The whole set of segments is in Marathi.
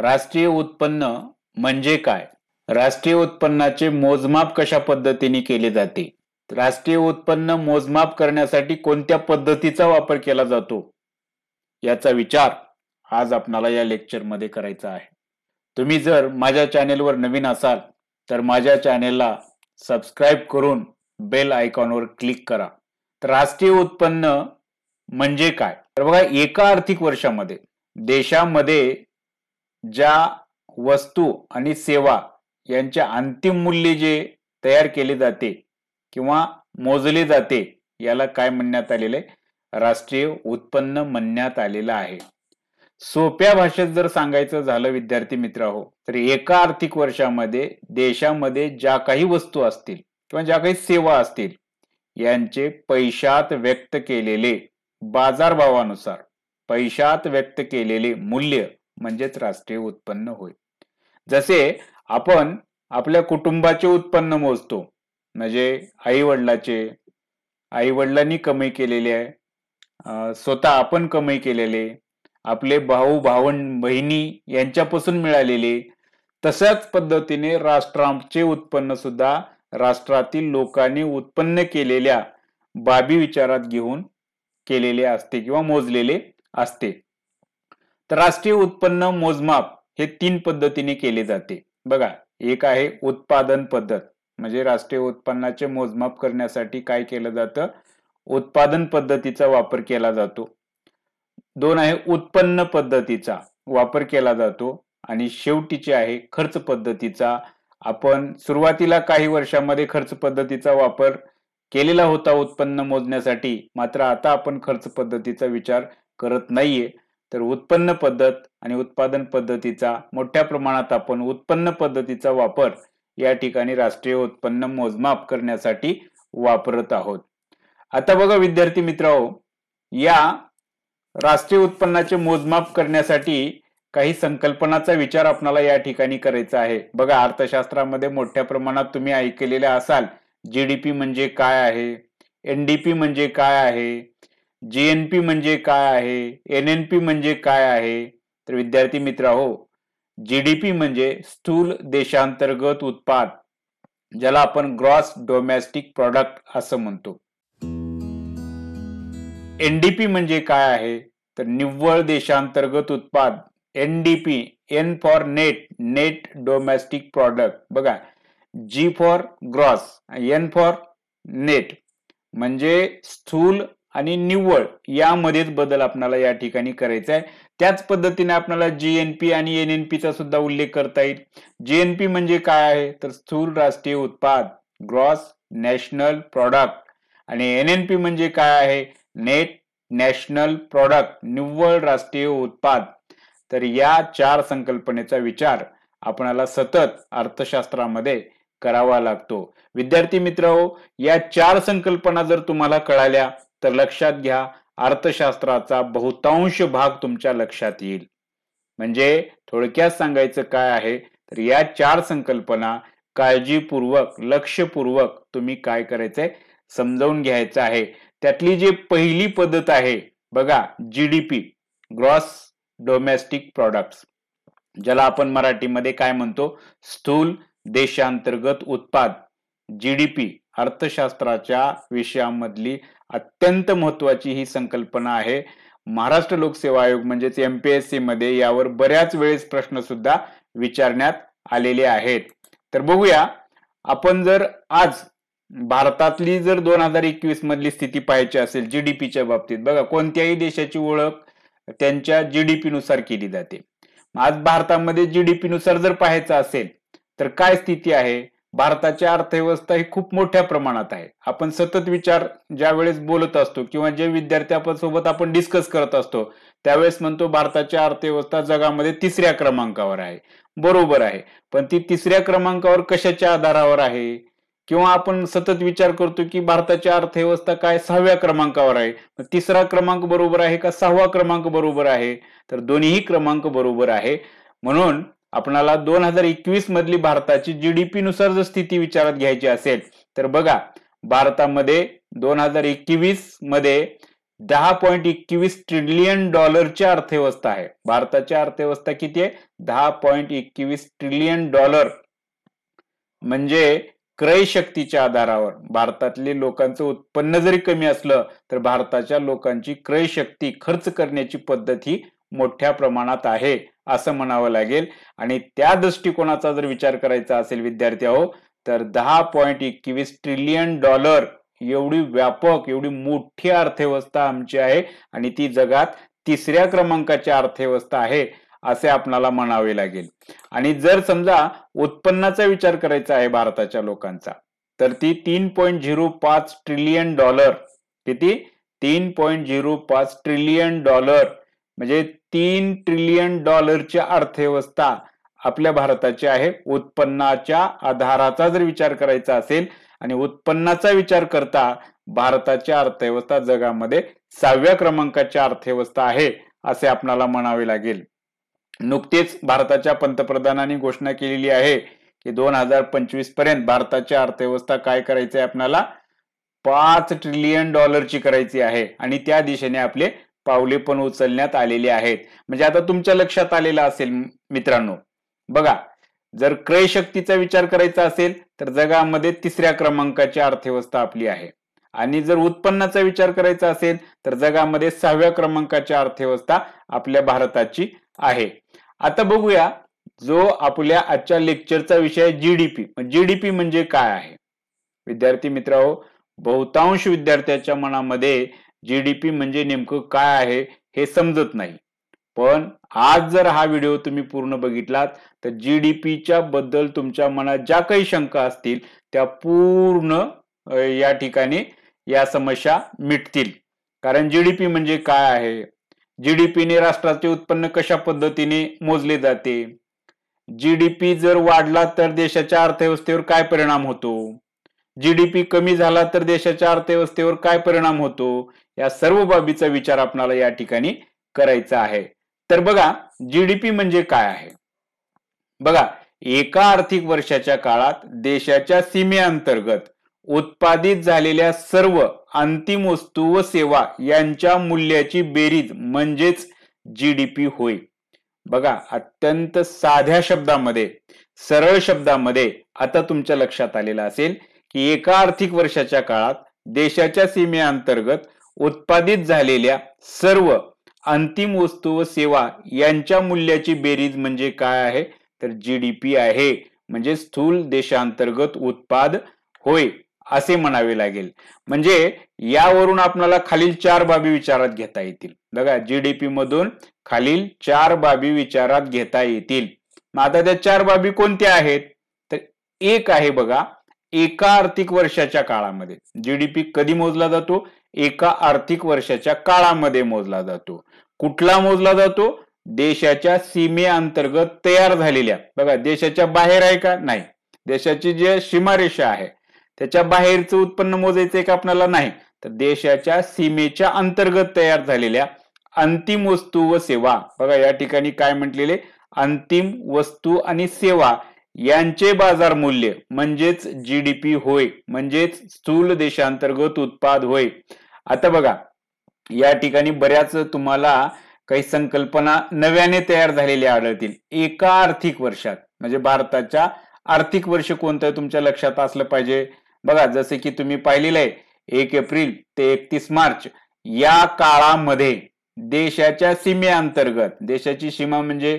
राष्ट्रीय उत्पन्न म्हणजे काय राष्ट्रीय उत्पन्नाचे मोजमाप कशा पद्धतीने केले जाते राष्ट्रीय उत्पन्न मोजमाप करण्यासाठी कोणत्या पद्धतीचा वापर केला जातो याचा विचार आज आपणाला या लेक्चरमध्ये करायचा आहे तुम्ही जर माझ्या चॅनेलवर नवीन असाल तर माझ्या चॅनेलला सबस्क्राईब करून बेल आयकॉनवर क्लिक करा तर राष्ट्रीय उत्पन्न म्हणजे काय तर बघा एका आर्थिक वर्षामध्ये देशामध्ये ज्या वस्तू आणि सेवा यांचे अंतिम मूल्य जे तयार केले जाते किंवा मोजले जाते याला काय म्हणण्यात आलेलं आहे राष्ट्रीय उत्पन्न म्हणण्यात आलेलं आहे सोप्या भाषेत जर सांगायचं झालं विद्यार्थी मित्र हो तर एका आर्थिक वर्षामध्ये देशामध्ये ज्या काही वस्तू असतील किंवा ज्या काही सेवा असतील यांचे पैशात व्यक्त केलेले बाजारभावानुसार पैशात व्यक्त केलेले मूल्य म्हणजेच राष्ट्रीय उत्पन्न होय जसे आपण आपल्या कुटुंबाचे उत्पन्न मोजतो म्हणजे आई वडिलाचे आई वडिलांनी कमाई केलेले आहे स्वतः आपण कमाई केलेले आपले भाऊ भावंड बहिणी यांच्यापासून मिळालेले तशाच पद्धतीने राष्ट्रांचे उत्पन्न सुद्धा राष्ट्रातील लोकांनी उत्पन्न केलेल्या बाबी विचारात घेऊन केलेले असते किंवा मोजलेले असते तर राष्ट्रीय उत्पन्न मोजमाप हे तीन पद्धतीने केले जाते बघा एक आहे उत्पादन पद्धत म्हणजे राष्ट्रीय उत्पन्नाचे मोजमाप करण्यासाठी काय केलं जातं उत्पादन पद्धतीचा वापर केला जातो दोन आहे उत्पन्न पद्धतीचा वापर केला जातो आणि शेवटीचे आहे खर्च पद्धतीचा आपण सुरुवातीला काही वर्षांमध्ये खर्च पद्धतीचा वापर केलेला होता उत्पन्न मोजण्यासाठी मात्र आता आपण खर्च पद्धतीचा विचार करत नाहीये तर उत्पन्न पद्धत आणि उत्पादन पद्धतीचा मोठ्या प्रमाणात आपण उत्पन्न पद्धतीचा वापर या ठिकाणी राष्ट्रीय उत्पन्न मोजमाप करण्यासाठी वापरत आहोत आता बघा विद्यार्थी मित्रांनो या राष्ट्रीय उत्पन्नाचे मोजमाप करण्यासाठी काही संकल्पनाचा विचार आपणाला या ठिकाणी करायचा आहे बघा अर्थशास्त्रामध्ये मोठ्या प्रमाणात तुम्ही ऐकलेले असाल जीडीपी म्हणजे काय आहे एनडीपी म्हणजे काय आहे पी म्हणजे काय आहे एन एन पी म्हणजे काय आहे तर विद्यार्थी मित्र हो जी डी पी म्हणजे स्थूल देशांतर्गत उत्पाद ज्याला आपण ग्रॉस डोमेस्टिक प्रॉडक्ट असं म्हणतो एनडीपी म्हणजे काय आहे तर निव्वळ देशांतर्गत उत्पाद NDP N for net net domestic product बघा G for gross N for net म्हणजे स्थूल आणि निव्वळ यामध्येच बदल आपल्याला या ठिकाणी करायचा आहे त्याच पद्धतीने आपल्याला जीएनपी आणि एनएनपीचा सुद्धा उल्लेख करता येईल जीएनपी म्हणजे काय आहे तर स्थूल राष्ट्रीय उत्पाद ग्रॉस नॅशनल प्रॉडक्ट आणि एनएनपी म्हणजे काय आहे नेट नॅशनल प्रॉडक्ट निव्वळ राष्ट्रीय उत्पाद तर या चार संकल्पनेचा विचार आपणाला सतत अर्थशास्त्रामध्ये करावा लागतो विद्यार्थी मित्र या चार संकल्पना जर तुम्हाला कळाल्या तर लक्षात घ्या अर्थशास्त्राचा बहुतांश भाग तुमच्या लक्षात येईल म्हणजे थोडक्यात सांगायचं काय आहे तर या चार संकल्पना काळजीपूर्वक लक्षपूर्वक तुम्ही काय करायचंय समजावून घ्यायचं आहे त्यातली जी पहिली पद्धत आहे बघा G D P gross domestic product ज्याला आपण मराठीमध्ये काय म्हणतो स्थूल देशांतर्गत उत्पाद जी डी पी अर्थशास्त्राच्या विषयामधली अत्यंत महत्वाची ही संकल्पना आहे महाराष्ट्र लोकसेवा आयोग म्हणजेच एमपीएससी मध्ये यावर बऱ्याच वेळेस प्रश्न सुद्धा विचारण्यात आलेले आहेत तर बघूया आपण जर आज भारतातली जर दोन हजार एकवीस मधली स्थिती पाहायची असेल जीडीपीच्या बाबतीत बघा कोणत्याही देशाची ओळख त्यांच्या जीडीपी नुसार केली जाते आज भारतामध्ये जीडीपी नुसार जर पाहायचं असेल तर काय स्थिती आहे भारताची अर्थव्यवस्था ही खूप मोठ्या प्रमाणात आहे आपण सतत विचार ज्या वेळेस बोलत असतो किंवा जे विद्यार्थी आपण डिस्कस करत असतो त्यावेळेस म्हणतो भारताची अर्थव्यवस्था जगामध्ये तिसऱ्या क्रमांकावर आहे बरोबर आहे पण ती तिसऱ्या क्रमांकावर कशाच्या आधारावर आहे किंवा आपण सतत विचार करतो की भारताची अर्थव्यवस्था काय सहाव्या क्रमांकावर आहे तिसरा क्रमांक बरोबर आहे का सहावा क्रमांक बरोबर आहे तर दोन्हीही क्रमांक बरोबर आहे म्हणून आपणाला दोन हजार एकवीस मधली भारताची जीडीपी नुसार जर स्थिती विचारात घ्यायची असेल तर बघा भारतामध्ये दोन हजार एकवीस मध्ये दहा पॉइंट एकवीस ट्रिलियन डॉलरची अर्थव्यवस्था आहे भारताची अर्थव्यवस्था किती आहे दहा पॉइंट एकवीस ट्रिलियन डॉलर म्हणजे क्रय शक्तीच्या आधारावर भारतातले लोकांचं उत्पन्न जरी कमी असलं तर भारताच्या लोकांची क्रय शक्ती खर्च करण्याची पद्धत ही मोठ्या प्रमाणात आहे असं म्हणावं लागेल आणि त्या दृष्टिकोनाचा जर विचार करायचा असेल विद्यार्थी हो तर दहा पॉईंट एकवीस ट्रिलियन डॉलर एवढी व्यापक एवढी मोठी अर्थव्यवस्था आमची आहे आणि ती जगात तिसऱ्या क्रमांकाची अर्थव्यवस्था आहे असे आपणाला म्हणावे लागेल आणि जर समजा उत्पन्नाचा विचार करायचा आहे भारताच्या लोकांचा तर ती तीन पॉईंट झिरो पाच ट्रिलियन डॉलर किती तीन पॉईंट झिरो पाच ट्रिलियन डॉलर म्हणजे तीन ट्रिलियन डॉलरची अर्थव्यवस्था आपल्या भारताची आहे उत्पन्नाच्या आधाराचा जर विचार करायचा असेल आणि उत्पन्नाचा विचार करता भारताची अर्थव्यवस्था जगामध्ये सहाव्या क्रमांकाची अर्थव्यवस्था आहे असे आपणाला म्हणावे लागेल नुकतीच भारताच्या पंतप्रधानांनी घोषणा केलेली आहे की दोन हजार पंचवीस पर्यंत भारताची अर्थव्यवस्था काय करायची आहे आपल्याला पाच ट्रिलियन डॉलरची करायची आहे आणि त्या दिशेने आपले पावले पण उचलण्यात आलेली आहेत म्हणजे आता तुमच्या लक्षात आलेला असेल मित्रांनो बघा जर क्रय शक्तीचा विचार करायचा असेल तर जगामध्ये तिसऱ्या क्रमांकाची अर्थव्यवस्था आपली आहे आणि जर उत्पन्नाचा विचार करायचा असेल तर जगामध्ये सहाव्या क्रमांकाची अर्थव्यवस्था आपल्या भारताची आहे आता बघूया जो आपल्या आजच्या लेक्चरचा विषय जीडीपी जीडीपी म्हणजे काय आहे विद्यार्थी मित्रांनो बहुतांश विद्यार्थ्याच्या मनामध्ये जी डी पी म्हणजे नेमकं काय आहे हे समजत नाही पण आज जर हा व्हिडिओ तुम्ही पूर्ण बघितलात तर जी डी पीच्या बद्दल तुमच्या मनात ज्या काही शंका असतील त्या पूर्ण या ठिकाणी या समस्या मिटतील कारण जी डी पी म्हणजे काय आहे जी डी पीने राष्ट्राचे उत्पन्न कशा पद्धतीने मोजले जाते जी डी पी जर वाढला तर देशाच्या अर्थव्यवस्थेवर काय परिणाम होतो जीडीपी कमी झाला तर देशाच्या अर्थव्यवस्थेवर काय परिणाम होतो या सर्व बाबीचा विचार आपल्याला या ठिकाणी करायचा आहे तर बघा जीडीपी म्हणजे काय आहे बघा एका आर्थिक वर्षाच्या काळात देशाच्या सीमेअंतर्गत उत्पादित झालेल्या सर्व अंतिम वस्तू व सेवा यांच्या मूल्याची बेरीज म्हणजेच जीडीपी होय बघा अत्यंत साध्या शब्दामध्ये सरळ शब्दामध्ये आता तुमच्या लक्षात आलेला असेल की एका आर्थिक वर्षाच्या काळात देशाच्या सीमेअंतर्गत उत्पादित झालेल्या सर्व अंतिम वस्तू व सेवा यांच्या मूल्याची बेरीज म्हणजे काय आहे तर जी डी पी आहे म्हणजे स्थूल देशांतर्गत उत्पाद होय असे म्हणावे लागेल म्हणजे यावरून आपल्याला खालील चार बाबी विचारात घेता येतील बघा जीडीपी मधून खालील चार बाबी विचारात घेता येतील मग आता त्या चार बाबी कोणत्या आहेत तर एक आहे बघा एका आर्थिक वर्षाच्या काळामध्ये जीडीपी कधी मोजला जातो एका आर्थिक वर्षाच्या काळामध्ये मोजला जातो कुठला मोजला जातो देशाच्या सीमे अंतर्गत तयार झालेल्या बघा देशाच्या बाहेर आहे का नाही देशाची जे सीमारेषा आहे त्याच्या बाहेरचं उत्पन्न मोजायचं का आपल्याला नाही तर देशाच्या सीमेच्या अंतर्गत तयार झालेल्या अंतिम वस्तू व सेवा बघा या ठिकाणी काय म्हटलेले अंतिम वस्तू आणि सेवा यांचे बाजार मूल्य म्हणजेच जी डी पी होय म्हणजेच स्थूल देशांतर्गत उत्पाद होय आता बघा या ठिकाणी बऱ्याच तुम्हाला काही संकल्पना नव्याने तयार झालेल्या आढळतील एका आर्थिक वर्षात म्हणजे भारताच्या आर्थिक वर्ष कोणतं तुमच्या लक्षात असलं पाहिजे बघा जसे की तुम्ही पाहिलेलं आहे एक एप्रिल ते एकतीस मार्च या काळामध्ये देशाच्या सीमेअंतर्गत देशाची सीमा म्हणजे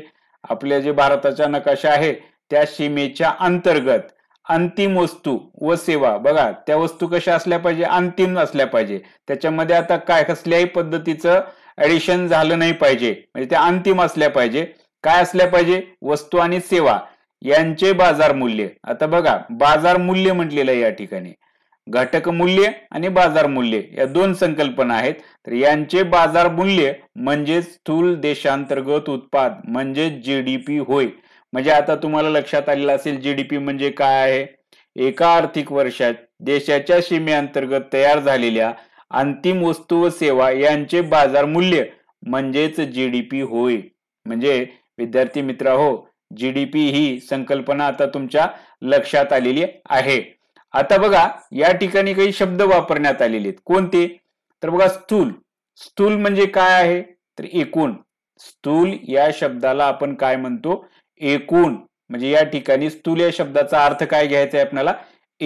आपल्या जे भारताचा नकाशा आहे त्या सीमेच्या अंतर्गत अंतिम वस्तू व सेवा बघा त्या वस्तू कशा असल्या पाहिजे अंतिम असल्या पाहिजे त्याच्यामध्ये आता काय कसल्याही पद्धतीचं ऍडिशन झालं नाही पाहिजे म्हणजे त्या अंतिम असल्या पाहिजे काय असल्या पाहिजे वस्तू आणि सेवा यांचे बाजार मूल्य आता बघा बाजार मूल्य म्हटलेलं या ठिकाणी घटक मूल्य आणि बाजार मूल्य या दोन संकल्पना आहेत तर यांचे बाजार मूल्य म्हणजे स्थूल देशांतर्गत उत्पाद म्हणजे जीडीपी होय म्हणजे आता तुम्हाला लक्षात आलेलं असेल जीडीपी म्हणजे काय आहे एका आर्थिक वर्षात देशाच्या सीमेअंतर्गत तयार झालेल्या अंतिम वस्तू व सेवा यांचे बाजार मूल्य म्हणजेच जीडीपी होय म्हणजे विद्यार्थी मित्र हो जीडीपी ही संकल्पना आता तुमच्या लक्षात आलेली आहे आता बघा या ठिकाणी काही शब्द वापरण्यात आलेले आहेत कोणते तर बघा स्थूल स्थूल म्हणजे काय आहे तर एकूण स्थूल या शब्दाला आपण काय म्हणतो एकूण म्हणजे या ठिकाणी स्थूल या शब्दाचा अर्थ काय घ्यायचा आहे आपल्याला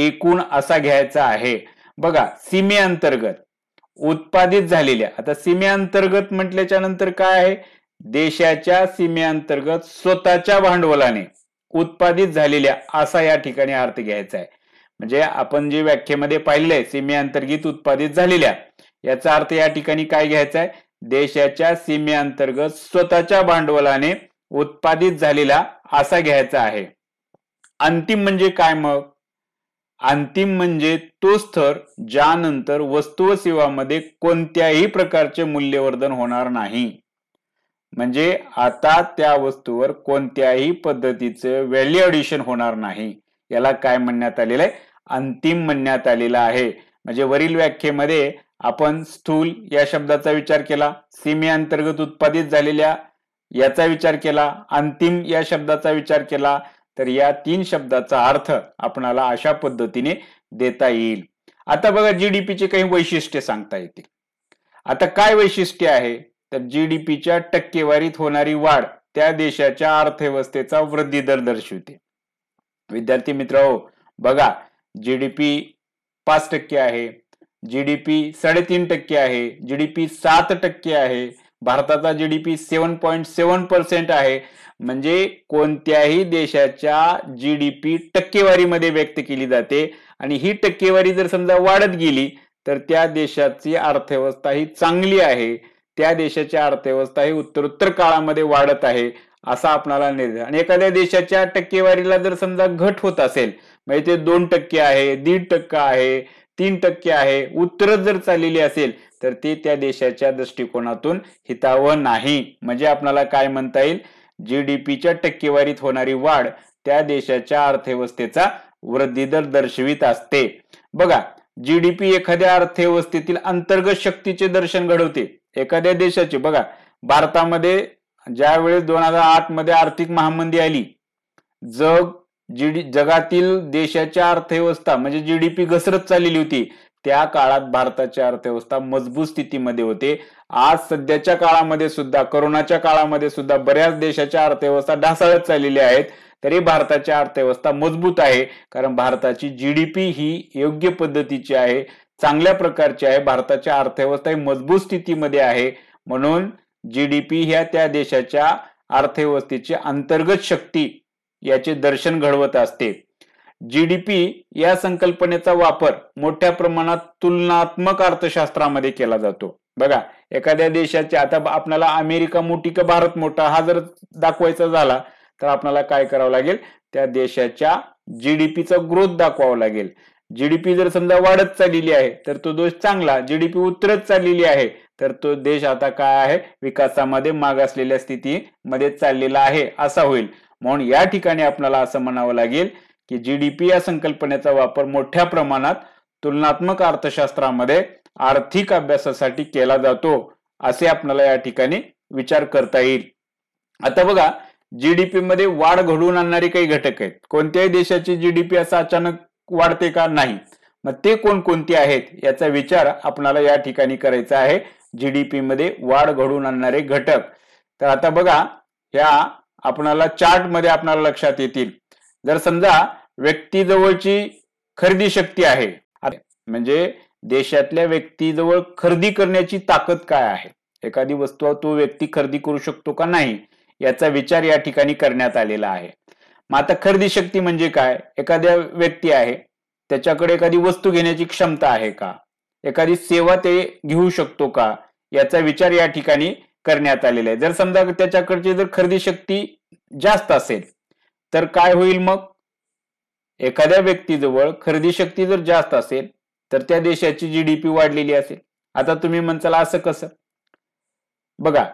एकूण असा घ्यायचा आहे बघा सीमेअंतर्गत उत्पादित झालेल्या आता सीमेअंतर्गत म्हटल्याच्या नंतर काय आहे देशाच्या सीमेअंतर्गत स्वतःच्या भांडवलाने उत्पादित झालेल्या असा या ठिकाणी अर्थ घ्यायचा आहे म्हणजे आपण जे व्याख्येमध्ये पाहिलंय सीमेअंतर्गत उत्पादित झालेल्या याचा अर्थ या ठिकाणी काय घ्यायचा आहे देशाच्या सीमेअंतर्गत स्वतःच्या भांडवलाने उत्पादित झालेला असा घ्यायचा आहे अंतिम म्हणजे काय मग अंतिम म्हणजे तो स्थर ज्यानंतर वस्तू व सेवामध्ये कोणत्याही प्रकारचे मूल्यवर्धन होणार नाही म्हणजे आता त्या वस्तूवर कोणत्याही पद्धतीचं व्हॅल्यू ऑडिशन होणार नाही याला काय म्हणण्यात आलेलं आहे अंतिम म्हणण्यात आलेला आहे म्हणजे वरील व्याख्येमध्ये आपण स्थूल या शब्दाचा विचार केला अंतर्गत उत्पादित झालेल्या याचा विचार केला अंतिम या शब्दाचा विचार केला तर या तीन शब्दाचा अर्थ आपणाला अशा पद्धतीने देता येईल आता बघा जीडीपीचे काही वैशिष्ट्य सांगता येतील आता काय वैशिष्ट्य आहे तर जीडीपीच्या टक्केवारीत होणारी वाढ त्या देशाच्या अर्थव्यवस्थेचा वृद्धी दर दर्शवते विद्यार्थी मित्र बघा जीडीपी पाच टक्के आहे जीडीपी साडेतीन टक्के आहे जीडीपी सात टक्के आहे भारताचा G D P seven point seven percent आहे म्हणजे कोणत्याही देशाच्या जी डी पी टक्केवारीमध्ये व्यक्त केली जाते आणि ही टक्केवारी जर समजा वाढत गेली तर त्या देशाची अर्थव्यवस्था ही चांगली आहे त्या देशाची अर्थव्यवस्था ही उत्तरोत्तर काळामध्ये वाढत आहे असा आपणाला निर्णय आणि एखाद्या देशाच्या टक्केवारीला जर समजा घट होत असेल म्हणजे ते दोन टक्के आहे दीड टक्का आहे तीन टक्के आहे उत्तर जर चाललेली असेल तर ती त्या देशाच्या दृष्टिकोनातून हिताव नाही म्हणजे आपल्याला काय म्हणता येईल जी डी पीच्या टक्केवारीत होणारी वाढ त्या देशाच्या अर्थव्यवस्थेचा दर दर्शवित असते बघा जी डी पी एखाद्या अर्थव्यवस्थेतील अंतर्गत शक्तीचे दर्शन घडवते एखाद्या देशाचे बघा भारतामध्ये वेळेस दोन हजार आठ मध्ये आर्थिक महामंदी आली जग जी जगातील देशाच्या अर्थव्यवस्था म्हणजे जी डी पी घसरत चाललेली होती त्या काळात भारताची अर्थव्यवस्था मजबूत स्थितीमध्ये होते आज सध्याच्या काळामध्ये सुद्धा करोनाच्या काळामध्ये सुद्धा बऱ्याच देशाच्या अर्थव्यवस्था ढासळत चाललेल्या आहेत तरी भारताची अर्थव्यवस्था मजबूत आहे कारण भारताची जी डी पी ही योग्य पद्धतीची आहे चांगल्या प्रकारची आहे भारताची अर्थव्यवस्था ही मजबूत स्थितीमध्ये आहे म्हणून जी डी पी ह्या त्या देशाच्या अर्थव्यवस्थेची अंतर्गत शक्ती याचे दर्शन घडवत असते जीडीपी या संकल्पनेचा वापर मोठ्या प्रमाणात तुलनात्मक अर्थशास्त्रामध्ये केला जातो बघा एखाद्या देशाच्या आता आपल्याला अमेरिका मोठी का भारत मोठा हा जर दाखवायचा झाला तर आपल्याला काय करावं लागेल त्या देशाच्या जीडीपीचा ग्रोथ दाखवावा लागेल जीडीपी जर समजा वाढत चाललेली आहे तर तो देश चांगला जीडीपी उतरत चाललेली आहे तर तो देश आता काय आहे विकासामध्ये मागासलेल्या स्थितीमध्ये चाललेला आहे असा होईल म्हणून या ठिकाणी आपल्याला असं म्हणावं लागेल की जी डी पी या संकल्पनेचा वापर मोठ्या प्रमाणात तुलनात्मक अर्थशास्त्रामध्ये आर्थिक अभ्यासासाठी केला जातो असे आपल्याला या ठिकाणी विचार करता येईल आता बघा जीडीपी मध्ये वाढ घडवून आणणारे काही घटक आहेत कोणत्याही देशाची जीडीपी असं अचानक वाढते का नाही मग ते कोणकोणते आहेत याचा विचार आपणाला या ठिकाणी करायचा आहे जीडीपी मध्ये वाढ घडवून आणणारे घटक तर आता बघा ह्या आपणाला मध्ये आपणाला लक्षात येतील जर समजा व्यक्तीजवळची खरेदी शक्ती आहे म्हणजे देशातल्या व्यक्तीजवळ खरेदी करण्याची ताकद काय आहे एखादी वस्तू तो व्यक्ती खरेदी करू शकतो का नाही याचा विचार या ठिकाणी करण्यात आलेला आहे मग आता खरेदी शक्ती म्हणजे काय एखाद्या व्यक्ती आहे त्याच्याकडे एखादी वस्तू घेण्याची क्षमता आहे का एखादी सेवा ते घेऊ शकतो का याचा विचार या ठिकाणी करण्यात आलेला आहे जर समजा त्याच्याकडची जर खरेदी शक्ती जास्त असेल तर काय होईल मग एखाद्या व्यक्तीजवळ खरेदी शक्ती जर जास्त असेल तर त्या देशाची जीडीपी वाढलेली असेल आता तुम्ही म्हणताल असं कसं बघा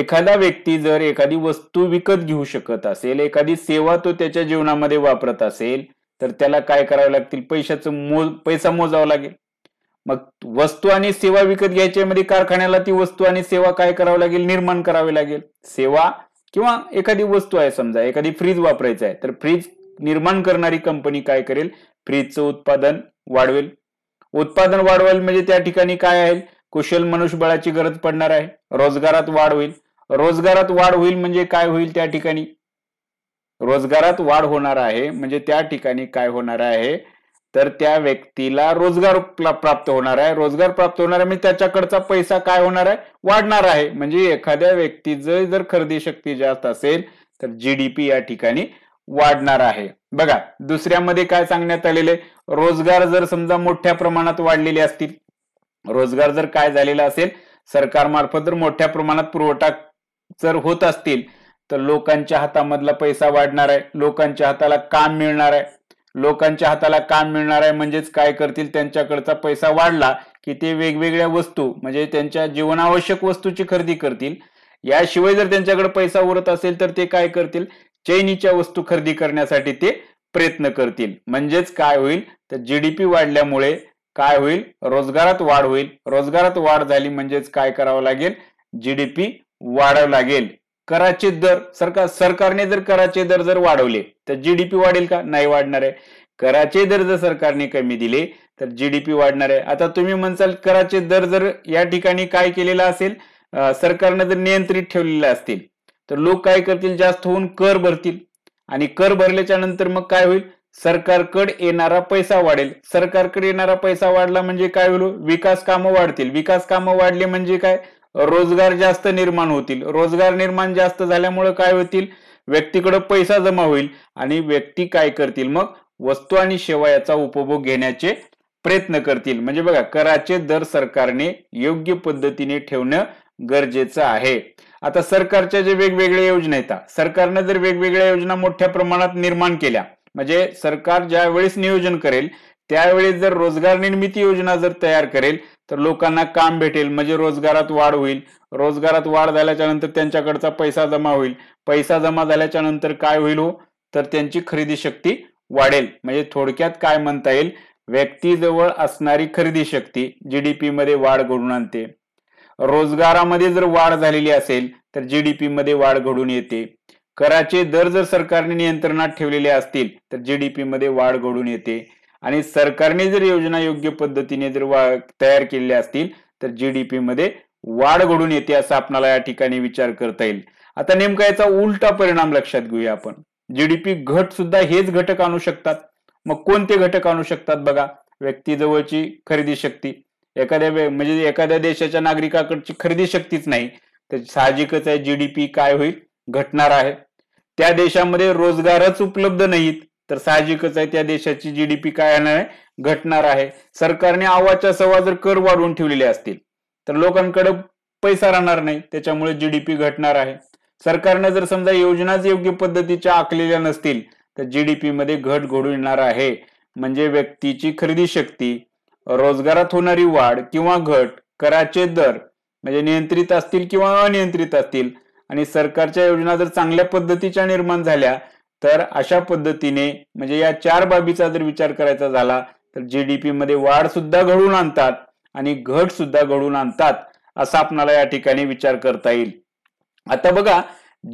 एखादा व्यक्ती जर एखादी वस्तू विकत घेऊ शकत असेल एखादी सेवा तो त्याच्या जीवनामध्ये वापरत असेल तर त्याला काय करावे लागतील पैशाचं मोज पैसा मोजावा लागेल मग वस्तू आणि सेवा विकत घ्यायच्या मध्ये कारखान्याला ती वस्तू आणि सेवा काय करावी लागेल निर्माण करावी लागेल सेवा किंवा एखादी वस्तू आहे समजा एखादी फ्रीज वापरायचं आहे तर फ्रीज निर्माण करणारी कंपनी काय करेल फ्रीजचं उत्पादन वाढवेल उत्पादन वाढवेल म्हणजे त्या ठिकाणी काय आहे कुशल मनुष्यबळाची गरज पडणार आहे रोजगारात वाढ होईल रोजगारात वाढ होईल म्हणजे काय होईल त्या ठिकाणी रोजगारात वाढ होणार आहे म्हणजे त्या ठिकाणी काय होणार आहे तर त्या व्यक्तीला रोजगार प्राप्त होणार आहे रोजगार प्राप्त होणार आहे म्हणजे त्याच्याकडचा पैसा काय होणार आहे वाढणार आहे म्हणजे एखाद्या व्यक्तीचं जर खरेदी शक्ती जास्त असेल तर जीडीपी या ठिकाणी वाढणार आहे बघा दुसऱ्यामध्ये काय सांगण्यात आलेले रोजगार जर समजा मोठ्या प्रमाणात वाढलेले असतील रोजगार जर काय झालेला असेल सरकारमार्फत जर मोठ्या प्रमाणात पुरवठा जर होत असतील तर लोकांच्या हातामधला पैसा वाढणार आहे लोकांच्या हाताला काम मिळणार आहे लोकांच्या हाताला काम मिळणार आहे म्हणजेच काय करतील त्यांच्याकडचा पैसा वाढला की ते वेगवेगळ्या वस्तू म्हणजे त्यांच्या जीवनावश्यक वस्तूची खरेदी करतील याशिवाय जर त्यांच्याकडे पैसा उरत असेल तर ते काय करतील चैनीच्या वस्तू खरेदी करण्यासाठी ते प्रयत्न करतील म्हणजेच काय होईल तर जीडीपी वाढल्यामुळे काय होईल रोजगारात वाढ होईल रोजगारात वाढ झाली म्हणजेच काय करावं लागेल जीडीपी वाढावं लागेल कराचे दर सरकार सरकारने जर कराचे दर जर वाढवले तर जीडीपी वाढेल का नाही वाढणार आहे कराचे दर जर सरकारने कमी दिले तर जीडीपी वाढणार आहे आता तुम्ही म्हणसाल कराचे दर जर या ठिकाणी काय केलेला असेल सरकारनं जर नियंत्रित ठेवलेले असतील तर लोक काय करतील जास्त होऊन कर भरतील आणि कर भरल्याच्या नंतर मग काय होईल सरकारकडे येणारा पैसा वाढेल सरकारकडे येणारा पैसा वाढला म्हणजे काय होईल विकास कामं वाढतील विकास कामं वाढले म्हणजे काय रोजगार जास्त निर्माण होतील रोजगार निर्माण जास्त झाल्यामुळे काय होतील व्यक्तीकडे पैसा जमा होईल आणि व्यक्ती काय करतील मग वस्तू आणि सेवा याचा उपभोग घेण्याचे प्रयत्न करतील म्हणजे बघा कराचे दर सरकारने योग्य पद्धतीने ठेवणं गरजेचं आहे आता सरकारच्या जे वेगवेगळ्या योजना आहेत सरकारने जर वेगवेगळ्या योजना मोठ्या प्रमाणात निर्माण केल्या म्हणजे सरकार ज्या वेळेस नियोजन करेल त्यावेळेस जर रोजगार निर्मिती योजना जर तयार करेल तर लोकांना काम भेटेल म्हणजे रोजगारात वाढ होईल रोजगारात वाढ झाल्याच्या नंतर त्यांच्याकडचा पैसा जमा होईल पैसा जमा झाल्याच्या नंतर काय होईल हो तर त्यांची खरेदी शक्ती वाढेल म्हणजे थोडक्यात काय म्हणता येईल व्यक्तीजवळ असणारी खरेदी शक्ती जीडीपी मध्ये वाढ घडून आणते रोजगारामध्ये जर वाढ झालेली असेल तर जीडीपी मध्ये वाढ घडून येते कराचे दर जर सरकारने नियंत्रणात ठेवलेले असतील तर जीडीपी मध्ये वाढ घडून येते आणि सरकारने जर योजना योग्य पद्धतीने जर तयार केलेल्या असतील तर जीडीपी मध्ये वाढ घडून येते असं आपणाला या ठिकाणी विचार करता येईल आता नेमका याचा उलटा परिणाम लक्षात घेऊया आपण जीडीपी घट सुद्धा हेच घटक आणू शकतात मग कोणते घटक आणू शकतात बघा व्यक्ती जवळची खरेदी शक्ती एखाद्या म्हणजे एखाद्या देशाच्या नागरिकाकडची खरेदी शक्तीच नाही तर साहजिकच आहे जीडीपी काय होईल घटणार आहे त्या देशामध्ये रोजगारच उपलब्ध नाहीत तर साहजिकच आहे त्या देशाची जीडीपी काय येणार आहे घटणार आहे सरकारने आवाच्या सवा जर कर वाढवून ठेवलेले असतील तर लोकांकडे पैसा राहणार नाही त्याच्यामुळे जीडीपी घटणार आहे सरकारने जर समजा योजनाच योग्य पद्धतीच्या आखलेल्या नसतील तर जीडीपी मध्ये घट घडून येणार आहे म्हणजे व्यक्तीची खरेदी शक्ती रोजगारात होणारी वाढ किंवा घट कराचे दर म्हणजे नियंत्रित असतील किंवा अनियंत्रित असतील आणि सरकारच्या योजना जर चांगल्या पद्धतीच्या निर्माण झाल्या तर अशा पद्धतीने म्हणजे या चार बाबीचा जर विचार करायचा झाला तर जीडीपी मध्ये वाढ सुद्धा घडून आणतात आणि घट सुद्धा घडून आणतात असा आपणाला या ठिकाणी विचार करता येईल आता बघा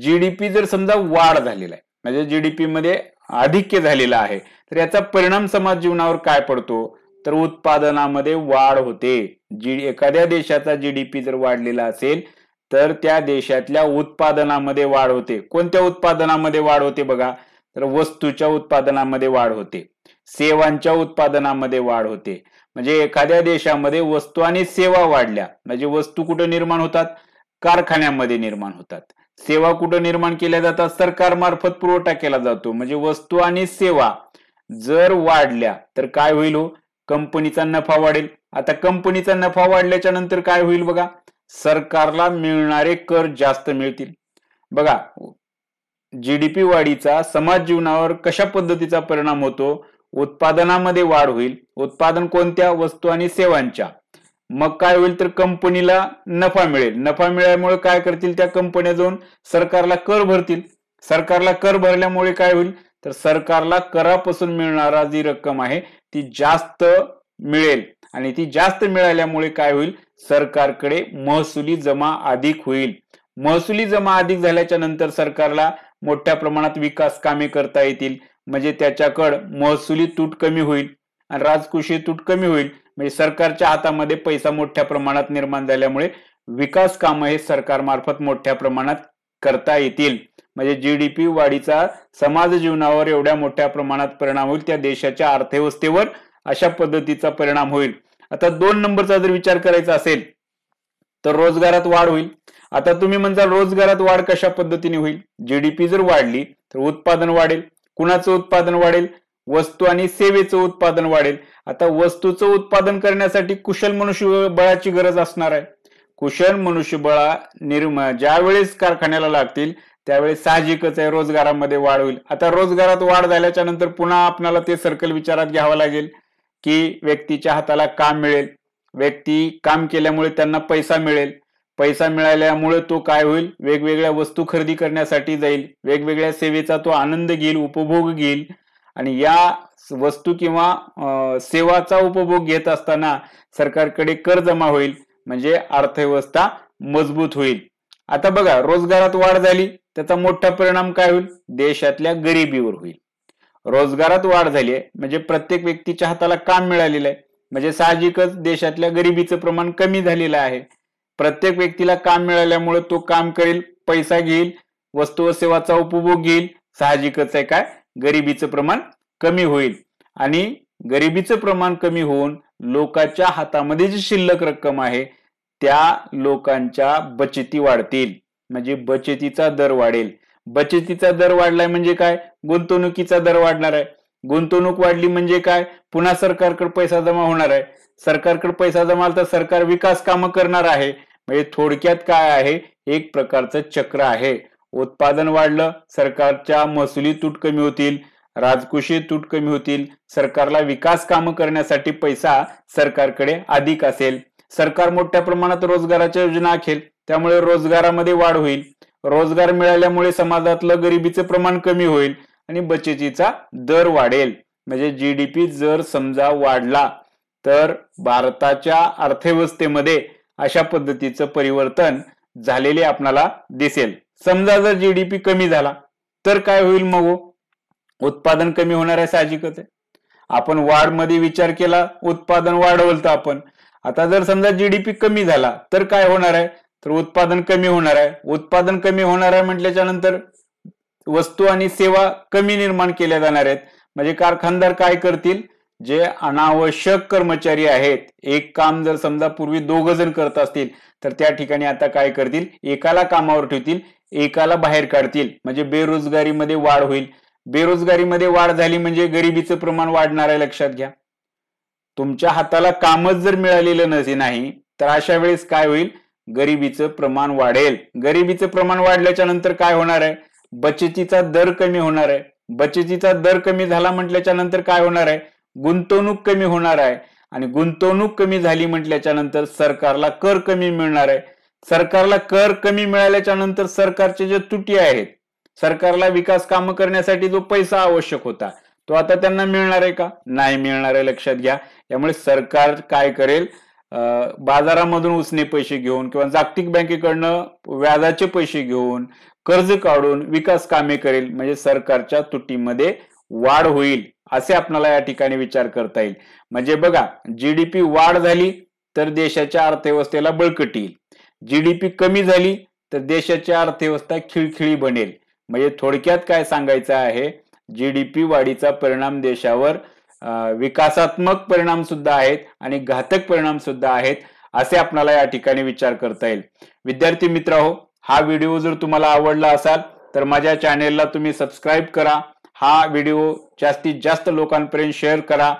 जीडीपी जर समजा वाढ झालेला आहे म्हणजे जीडीपी मध्ये अधिक्य झालेला आहे तर याचा परिणाम समाज जीवनावर काय पडतो तर उत्पादनामध्ये वाढ होते जी एखाद्या देशाचा जीडीपी जर वाढलेला असेल तर त्या देशातल्या उत्पादनामध्ये वाढ होते कोणत्या उत्पादनामध्ये वाढ होते बघा तर वस्तूच्या उत्पादनामध्ये वाढ होते सेवांच्या उत्पादनामध्ये वाढ होते म्हणजे एखाद्या देशामध्ये वस्तू आणि सेवा वाढल्या म्हणजे वस्तू कुठे निर्माण होतात कारखान्यामध्ये निर्माण होतात सेवा कुठं निर्माण केल्या जातात सरकारमार्फत पुरवठा केला जातो म्हणजे वस्तू आणि सेवा जर वाढल्या तर काय होईल हो कंपनीचा नफा वाढेल आता कंपनीचा नफा वाढल्याच्या नंतर काय होईल बघा सरकारला मिळणारे कर जास्त मिळतील बघा जीडीपी वाढीचा समाज जीवनावर कशा पद्धतीचा परिणाम होतो उत्पादनामध्ये वाढ होईल उत्पादन कोणत्या वस्तू आणि सेवांच्या मग काय होईल तर कंपनीला नफा मिळेल नफा मिळाल्यामुळे काय करतील त्या कंपन्या जाऊन सरकारला कर भरतील सरकारला कर भरल्यामुळे काय होईल तर सरकारला करापासून मिळणारा जी रक्कम आहे ती जास्त मिळेल आणि ती जास्त मिळाल्यामुळे काय होईल सरकारकडे महसुली जमा अधिक होईल महसुली जमा अधिक झाल्याच्या नंतर सरकारला मोठ्या प्रमाणात विकास कामे करता येतील म्हणजे त्याच्याकड महसुली तूट कमी होईल आणि राजकोषीय तूट कमी होईल म्हणजे सरकारच्या हातामध्ये पैसा मोठ्या प्रमाणात निर्माण झाल्यामुळे विकास कामं हे सरकारमार्फत मोठ्या प्रमाणात करता येतील म्हणजे जीडीपी वाढीचा समाज जीवनावर एवढ्या मोठ्या प्रमाणात परिणाम होईल त्या देशाच्या अर्थव्यवस्थेवर अशा पद्धतीचा परिणाम होईल आता दोन नंबरचा जर विचार करायचा असेल तर रोजगारात वाढ होईल आता तुम्ही म्हणता रोजगारात वाढ कशा पद्धतीने होईल जीडीपी जर वाढली तर उत्पादन वाढेल कुणाचं उत्पादन वाढेल वस्तू आणि सेवेचं उत्पादन वाढेल आता वस्तूचं उत्पादन करण्यासाठी कुशल मनुष्यबळाची गरज असणार आहे कुशल मनुष्यबळा ज्या वेळेस कारखान्याला लागतील त्यावेळेस साहजिकच आहे रोजगारामध्ये वाढ होईल आता रोजगारात वाढ झाल्याच्या नंतर पुन्हा आपल्याला ते सर्कल विचारात घ्यावं लागेल की व्यक्तीच्या हाताला काम मिळेल व्यक्ती काम केल्यामुळे त्यांना पैसा मिळेल पैसा मिळाल्यामुळे तो काय होईल वेगवेगळ्या वस्तू खरेदी करण्यासाठी जाईल वेगवेगळ्या सेवेचा तो आनंद घेईल उपभोग घेईल आणि या वस्तू किंवा सेवाचा उपभोग घेत असताना सरकारकडे कर जमा होईल म्हणजे अर्थव्यवस्था मजबूत होईल आता बघा रोजगारात वाढ झाली त्याचा मोठा परिणाम काय होईल देशातल्या गरिबीवर होईल रोजगारात वाढ झाली आहे म्हणजे प्रत्येक व्यक्तीच्या हाताला काम मिळालेलं आहे म्हणजे साहजिकच देशातल्या गरिबीचं प्रमाण कमी झालेलं आहे प्रत्येक व्यक्तीला काम मिळाल्यामुळे तो काम करेल पैसा घेईल वस्तू व सेवाचा उपभोग घेईल साहजिकच आहे काय गरिबीचं प्रमाण कमी होईल आणि गरिबीचं प्रमाण कमी होऊन लोकांच्या हातामध्ये जी शिल्लक रक्कम आहे त्या लोकांच्या बचती वाढतील म्हणजे बचतीचा दर वाढेल बचतीचा दर वाढलाय म्हणजे काय गुंतवणुकीचा दर वाढणार आहे गुंतवणूक वाढली म्हणजे काय पुन्हा सरकारकडे पैसा जमा होणार आहे सरकारकडे पैसा जमाल तर सरकार विकास कामं करणार आहे म्हणजे थोडक्यात काय आहे एक प्रकारचं चक्र आहे उत्पादन वाढलं सरकारच्या महसुली तूट कमी होतील राजकोषीय तूट कमी होतील सरकारला विकास कामं करण्यासाठी पैसा सरकारकडे अधिक असेल सरकार मोठ्या प्रमाणात रोजगाराच्या योजना आखेल त्यामुळे रोजगारामध्ये वाढ होईल रोजगार मिळाल्यामुळे समाजातलं गरिबीचं प्रमाण कमी होईल आणि बचतीचा दर वाढेल म्हणजे जी जर समजा वाढला तर भारताच्या अर्थव्यवस्थेमध्ये अशा पद्धतीचं परिवर्तन झालेले आपणाला दिसेल समजा जर जी कमी झाला तर काय होईल मग हो? उत्पादन कमी होणार आहे साहजिकच आहे आपण वाढमध्ये विचार केला उत्पादन वाढवलं तर आपण आता जर समजा जीडीपी कमी झाला तर काय होणार आहे तर उत्पादन कमी होणार आहे उत्पादन कमी होणार आहे म्हटल्याच्या नंतर वस्तू आणि सेवा कमी निर्माण केल्या जाणार आहेत म्हणजे कारखानदार काय करतील जे अनावश्यक कर्मचारी आहेत एक काम जर समजा पूर्वी दोघ जण करत असतील तर त्या ठिकाणी आता काय करतील एकाला कामावर ठेवतील एकाला बाहेर काढतील म्हणजे बेरोजगारीमध्ये वाढ होईल बेरोजगारीमध्ये वाढ झाली म्हणजे गरिबीचं प्रमाण वाढणार आहे लक्षात घ्या तुमच्या हाताला कामच जर मिळालेलं नसे नाही तर अशा वेळेस काय होईल गरिबीचं प्रमाण वाढेल गरिबीचं प्रमाण वाढल्याच्या नंतर काय होणार आहे बचतीचा दर कमी होणार आहे बचतीचा दर कमी झाला म्हटल्याच्या नंतर काय होणार आहे गुंतवणूक कमी होणार आहे आणि गुंतवणूक कमी झाली म्हटल्याच्या नंतर सरकारला कर कमी मिळणार आहे सरकारला कर कमी मिळाल्याच्या नंतर सरकारचे जे तुटी आहेत सरकारला विकास कामं करण्यासाठी जो पैसा आवश्यक होता तो आता त्यांना मिळणार आहे का नाही मिळणार आहे लक्षात घ्या त्यामुळे सरकार काय करेल बाजारामधून उसने पैसे घेऊन किंवा जागतिक बँकेकडनं व्याजाचे पैसे घेऊन कर्ज काढून विकास कामे करेल म्हणजे सरकारच्या तुटीमध्ये वाढ होईल असे आपल्याला या ठिकाणी विचार करता येईल म्हणजे बघा जीडीपी वाढ झाली तर देशाच्या अर्थव्यवस्थेला बळकट येईल जीडीपी कमी झाली तर देशाची अर्थव्यवस्था खिळखिळी बनेल म्हणजे थोडक्यात काय सांगायचं आहे जीडीपी वाढीचा परिणाम देशावर विकासात्मक परिणाम सुद्धा आहेत आणि घातक परिणाम सुद्धा आहेत असे आपल्याला या ठिकाणी विचार करता येईल विद्यार्थी मित्र हो, हा व्हिडिओ जर तुम्हाला आवडला असाल तर माझ्या चॅनेलला तुम्ही सबस्क्राईब करा हा व्हिडिओ जास्तीत जास्त लोकांपर्यंत शेअर करा